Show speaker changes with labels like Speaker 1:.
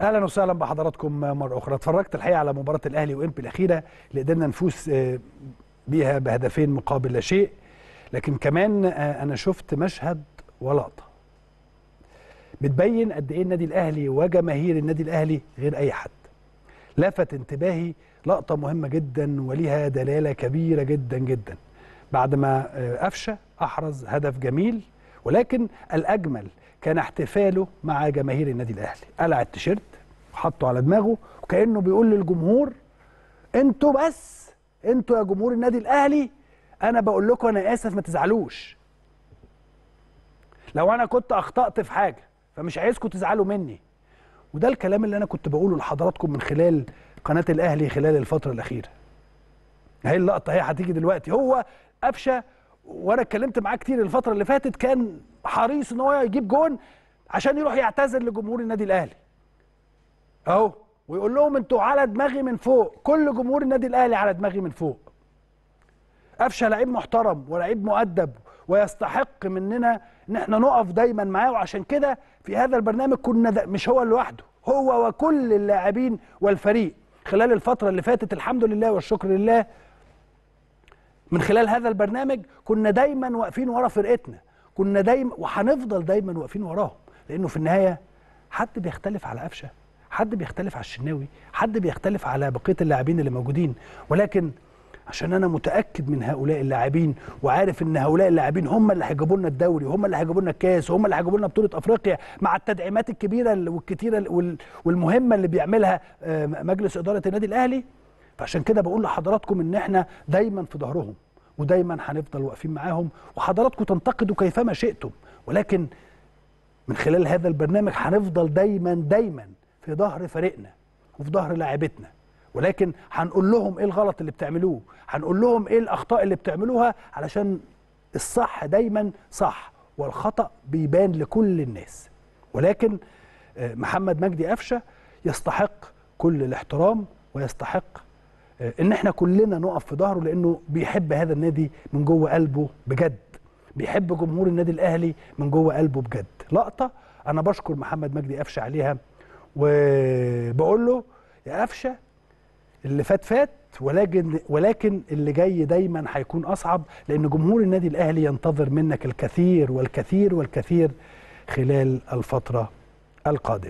Speaker 1: اهلا وسهلا بحضراتكم مره اخرى اتفرجت الحقيقه على مباراه الاهلي وانبي الاخيره اللي قدرنا نفوز آه، بيها بهدفين مقابل لا شيء لكن كمان آه، انا شفت مشهد ولقطه بتبين قد ايه النادي الاهلي وجماهير النادي الاهلي غير اي حد لفت انتباهي لقطه مهمه جدا وليها دلاله كبيره جدا جدا بعد ما آه، قفشه احرز هدف جميل ولكن الاجمل كان احتفاله مع جماهير النادي الاهلي قلع التيشيرت وحطه على دماغه وكانه بيقول للجمهور انتوا بس انتوا يا جمهور النادي الاهلي انا بقول لكم انا اسف ما تزعلوش لو انا كنت اخطات في حاجه فمش عايزكم تزعلوا مني وده الكلام اللي انا كنت بقوله لحضراتكم من خلال قناه الاهلي خلال الفتره الاخيره هي اللقطه هي هتيجي دلوقتي هو قفشه وانا اتكلمت معاه كتير الفتره اللي فاتت كان حريص ان هو يجيب جون عشان يروح يعتذر لجمهور النادي الاهلي اهو ويقول لهم انتوا على دماغي من فوق كل جمهور النادي الاهلي على دماغي من فوق قفشه لعيب محترم ولعيب مؤدب ويستحق مننا ان احنا نقف دايما معاه وعشان كده في هذا البرنامج كنا مش هو لوحده هو وكل اللاعبين والفريق خلال الفتره اللي فاتت الحمد لله والشكر لله من خلال هذا البرنامج كنا دايما واقفين ورا فرقتنا كنا دايما وهنفضل دايما واقفين وراهم لانه في النهايه حد بيختلف على قفشه حد بيختلف على الشناوي حد بيختلف على بقيه اللاعبين اللي موجودين ولكن عشان انا متاكد من هؤلاء اللاعبين وعارف ان هؤلاء اللاعبين هم اللي هيجيبوا لنا الدوري وهم اللي هيجيبوا لنا الكاس وهم اللي هيجيبوا لنا بطوله افريقيا مع التدعيمات الكبيره والكتيره والمهمه اللي بيعملها آه، مجلس اداره النادي الاهلي فعشان كده بقول لحضراتكم ان احنا دايما في ظهرهم ودايما هنفضل واقفين معاهم وحضراتكم تنتقدوا كيفما شئتم ولكن من خلال هذا البرنامج هنفضل دايما دايما في ظهر فريقنا وفي ظهر لاعبتنا ولكن هنقول لهم ايه الغلط اللي بتعملوه هنقول لهم ايه الاخطاء اللي بتعملوها علشان الصح دايما صح والخطا بيبان لكل الناس ولكن آه، محمد مجدي قفشه يستحق كل الاحترام ويستحق ان احنا كلنا نقف في ظهره لانه بيحب هذا النادي من جوه قلبه بجد بيحب جمهور النادي الاهلي من جوه قلبه بجد لقطه انا بشكر محمد مجدي قفشه عليها وبقول له يا قفشه اللي فات فات ولكن ولكن اللي جاي دايما هيكون اصعب لان جمهور النادي الاهلي ينتظر منك الكثير والكثير والكثير خلال الفتره القادمه